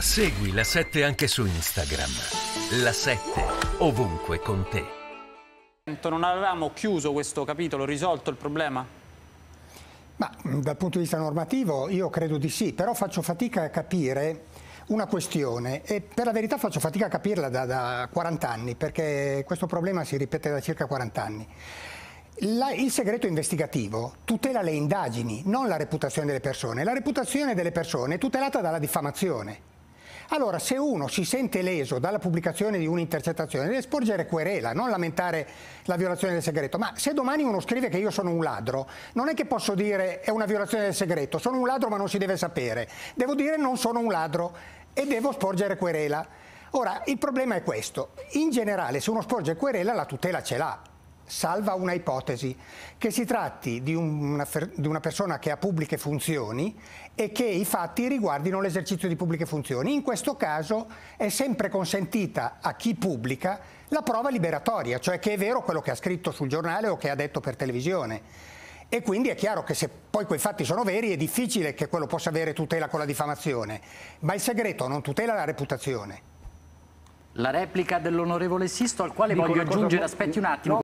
Segui la 7 anche su Instagram. La 7 ovunque con te. Non avevamo chiuso questo capitolo, risolto il problema? Ma, mm, dal punto di vista normativo io credo di sì, però faccio fatica a capire una questione e per la verità faccio fatica a capirla da, da 40 anni perché questo problema si ripete da circa 40 anni. La, il segreto investigativo tutela le indagini, non la reputazione delle persone. La reputazione delle persone è tutelata dalla diffamazione. Allora, se uno si sente leso dalla pubblicazione di un'intercettazione, deve sporgere querela, non lamentare la violazione del segreto. Ma se domani uno scrive che io sono un ladro, non è che posso dire è una violazione del segreto, sono un ladro ma non si deve sapere. Devo dire non sono un ladro e devo sporgere querela. Ora, il problema è questo. In generale, se uno sporge querela, la tutela ce l'ha salva una ipotesi, che si tratti di una, di una, persona che ha pubbliche funzioni e che i fatti riguardino l'esercizio di pubbliche funzioni. In questo caso è sempre consentita a chi pubblica la prova liberatoria, cioè che è vero quello che ha scritto sul giornale o che ha detto per televisione. E quindi è chiaro che se poi quei fatti sono veri è difficile che quello possa avere tutela con la diffamazione, ma il segreto non tutela la reputazione. La replica dell'onorevole Sisto al quale Dico voglio aggiungere, aspetti un attimo. No.